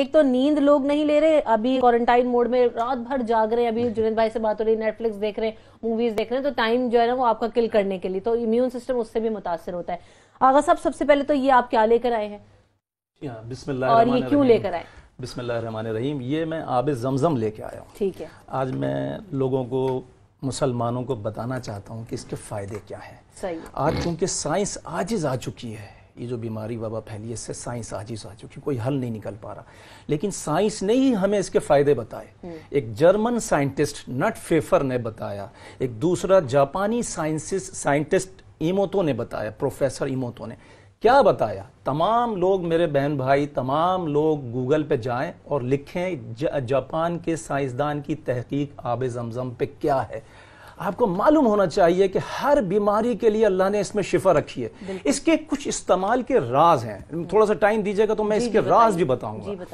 एक तो नींद लोग नहीं ले रहे अभी क्वारंटाइन मोड में रात भर जाग रहे हैं अभी जुनेद भाई से बात हो रही है नेटफ्लिक्स देख रहे हैं मूवीज देख रहे हैं तो टाइम जो है ना वो आपका किल करने के लिए तो इम्यून सिस्टम उससे भी मुतासर होता है आगा साहब सबसे पहले तो ये आप क्या लेकर आए हैं और ये क्यों लेकर आए रहीम ये मैं आब जमज़म लेके आया हूँ ठीक है आज मैं लोगों को मुसलमानों को बताना चाहता हूँ कि इसके फ़ायदे क्या हैं आज क्योंकि साइंस आजिज़ आ चुकी है ये जो बीमारी वबा फैली है इससे साइंस आजी साजी क्योंकि कोई हल नहीं निकल पा रहा लेकिन साइंस ने ही हमें इसके फायदे बताए हम्म। एक जर्मन साइंटिस्ट नट फेफर ने बताया एक दूसरा जापानी साइंसिस साइंटिस्ट इमोतो ने बताया प्रोफेसर इमोतो ने क्या बताया तमाम लोग मेरे बहन भाई तमाम लोग गूगल पे जाएं और लिखें जापान के साइंसदान की तहकीक आब जमजम पे क्या है आपको मालूम होना चाहिए कि हर बीमारी के लिए अल्लाह ने इसमें शिफा रखी है इसके कुछ इस्तेमाल के राज हैं थोड़ा सा टाइम दीजिएगा तो मैं जी, इसके जी, राज भी बताऊंगा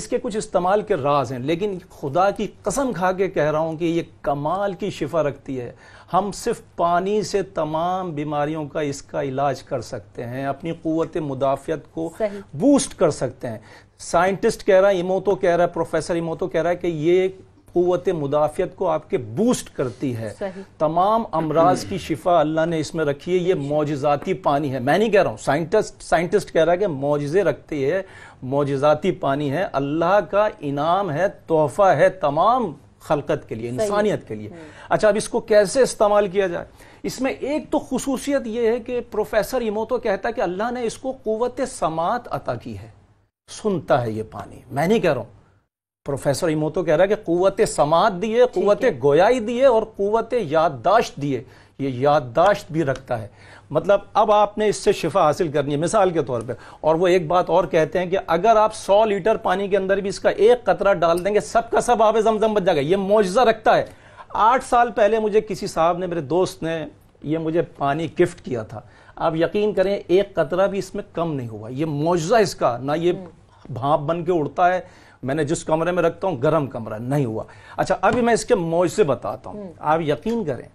इसके कुछ इस्तेमाल के राज हैं लेकिन खुदा की कसम खा के कह रहा हूं कि ये कमाल की शिफा रखती है हम सिर्फ पानी से तमाम बीमारियों का इसका इलाज कर सकते हैं अपनी कुत मुदाफियत को बूस्ट कर सकते हैं साइंटिस्ट कह रहा है इमोतो कह रहा है प्रोफेसर इमोतो कह रहा है कि ये कुत मुदाफियत को आपके बूस्ट करती है तमाम अमराज की शिफा अल्लाह ने इसमें रखी है ये मोजाती पानी है मैं नहीं कह रहा हूँ साइंटिस्ट साइंटिस्ट कह रहा है कि मोजे रखती है मोजाती पानी है अल्लाह का इनाम है तोहफा है तमाम खलकत के लिए इंसानियत के लिए हम्म। अच्छा अब इसको कैसे इस्तेमाल किया जाए इसमें एक तो खसूसियत यह है कि प्रोफेसर इमो तो कहता है कि अल्लाह ने इसको कुत समात अता की है सुनता है ये पानी मैं नहीं कह रहा हूँ प्रोफेसर इमोतो कह रहा है कि कुत समात दिए कुत गोयाई दिए और कुत याददाश्त दिए ये याददाश्त भी रखता है मतलब अब आपने इससे शिफा हासिल करनी है मिसाल के तौर पर और वो एक बात और कहते हैं कि अगर आप 100 लीटर पानी के अंदर भी इसका एक कतरा डाल देंगे सब सब आप जमजम बच जाएगा ये मुआजा रखता है आठ साल पहले मुझे किसी साहब ने मेरे दोस्त ने ये मुझे पानी गिफ्ट किया था आप यकीन करें एक कतरा भी इसमें कम नहीं हुआ ये मुआजा इसका ना ये हम्म। भाप बन के उड़ता है मैंने जिस कमरे में रखता हूँ गर्म कमरा नहीं हुआ अच्छा अभी मैं इसके से बताता हूँ हम्म। आप यकीन करें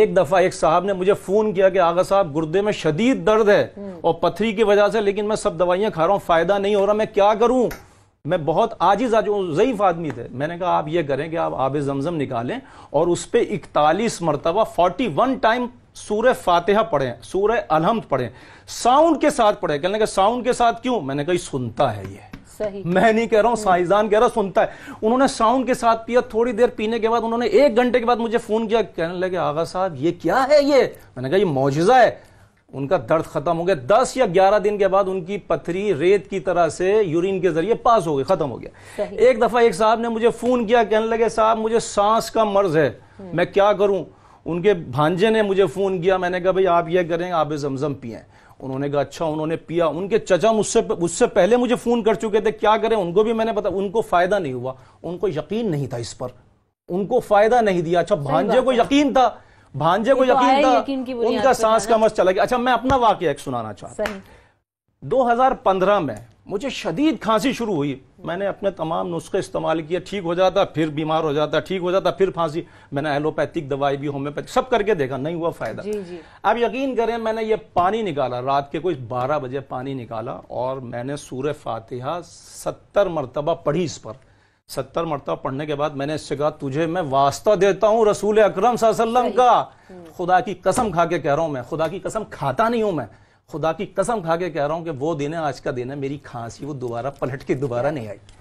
एक दफा एक साहब ने मुझे फोन किया कि आगा साहब गुर्दे में शदीद दर्द है हम्म। और पथरी की वजह से लेकिन मैं सब दवाइयां खा रहा हूं फायदा नहीं हो रहा मैं क्या करूं मैं बहुत आजिज आज ज़यीफ आदमी थे मैंने कहा आप ये करें कि आप आब जमजम निकालें और उस पर इकतालीस मरतबा फोर्टी वन टाइम सूर्य फातिहा पढ़े सूर्य अलहमद पढ़े साउंड के साथ पढ़े कहने का साउंड के साथ क्यों मैंने कहा सुनता है ये सही मैं नहीं कह रहा हूँ हम्म। साइजान कह रहा सुनता है उन्होंने साउंड के साथ पिया थोड़ी देर पीने के बाद उन्होंने एक घंटे के बाद मुझे फोन किया कहने लगे आगा साहब ये क्या है ये मैंने कहा ये मुआजा है उनका दर्द खत्म हो गया दस या ग्यारह दिन के बाद उनकी पथरी रेत की तरह से यूरिन के जरिए पास हो गई खत्म हो गया एक दफा एक साहब ने मुझे फोन किया कहने लगे साहब मुझे सांस का मर्ज है हम्म। मैं क्या करूं उनके भांजे ने मुझे फ़ोन किया मैंने कहा भाई आप ये करें आप जमजम पिए उन्होंने कहा अच्छा उन्होंने पिया उनके चचा मुझसे उससे पहले मुझे फ़ोन कर चुके थे क्या करें उनको भी मैंने पता उनको फ़ायदा नहीं हुआ उनको यकीन नहीं था इस पर उनको फ़ायदा नहीं दिया अच्छा भांजे को यकीन था भांजे को तो यकीन था उनका सांस का मस्त चला गया अच्छा मैं अपना वाक्य एक सुनाना चाहता हूँ दो में मुझे शदीद खांसी शुरू हुई मैंने अपने तमाम नुस्खे इस्तेमाल किए ठीक हो जाता फिर बीमार हो जाता ठीक हो जाता फिर फांसी मैंने एलोपैथिक दवाई भी होम्योपैथिक सब करके देखा नहीं हुआ फायदा जी जी। आप यकीन करें मैंने ये पानी निकाला रात के कोई 12 बजे पानी निकाला और मैंने सूर्य फातिहा सत्तर मरतबा पढ़ी इस पर सत्तर मरतबा पढ़ने के बाद मैंने इससे कहा तुझे मैं वास्ता देता हूँ रसूल अक्रम का हम्म। खुदा की कसम खा के कह रहा हूँ मैं खुदा की कसम खाता नहीं हूँ मैं खुदा की कसम खा के कह रहा हूँ कि वो दिन है आज का दिन है मेरी खांसी वो दोबारा पलट के दोबारा नहीं आई